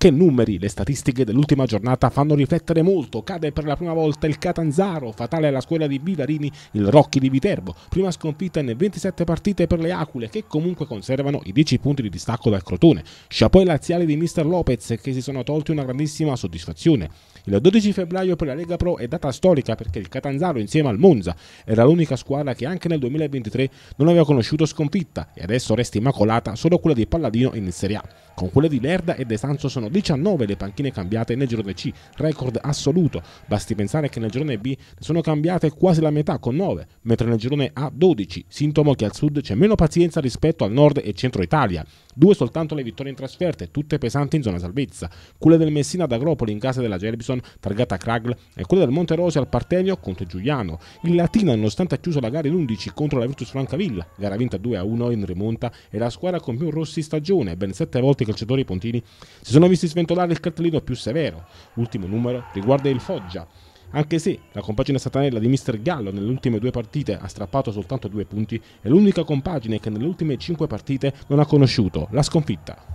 Che numeri! Le statistiche dell'ultima giornata fanno riflettere molto. Cade per la prima volta il Catanzaro, fatale alla scuola di Vivarini, il Rocchi di Viterbo, prima sconfitta in 27 partite per le Aquile, che comunque conservano i 10 punti di distacco dal Crotone. Chapeau laziale di Mr. Lopez, che si sono tolti una grandissima soddisfazione. Il 12 febbraio per la Lega Pro è data storica perché il Catanzaro insieme al Monza era l'unica squadra che anche nel 2023 non aveva conosciuto sconfitta e adesso resta immacolata solo quella di Palladino in Serie A. Con quelle di Lerda e De Sanso sono 19 le panchine cambiate nel girone C, record assoluto. Basti pensare che nel girone B sono cambiate quasi la metà con 9, mentre nel girone A 12, sintomo che al sud c'è meno pazienza rispetto al nord e centro Italia. Due soltanto le vittorie in trasferta, tutte pesanti in zona salvezza. Quelle del Messina ad Agropoli in casa della Gerbison, targata Kragl, e quelle del Monte Monterose al Partenio contro Giuliano. Il Latina, nonostante ha chiuso la gara in 11 contro la Virtus Francavilla, gara vinta 2-1 in rimonta, è la squadra con più rossi stagione, ben sette volte i calciatori pontini si sono visti sventolare il cartellino più severo. Ultimo numero riguarda il Foggia. Anche se la compagine satanella di Mr. Gallo nelle ultime due partite ha strappato soltanto due punti, è l'unica compagine che nelle ultime cinque partite non ha conosciuto la sconfitta.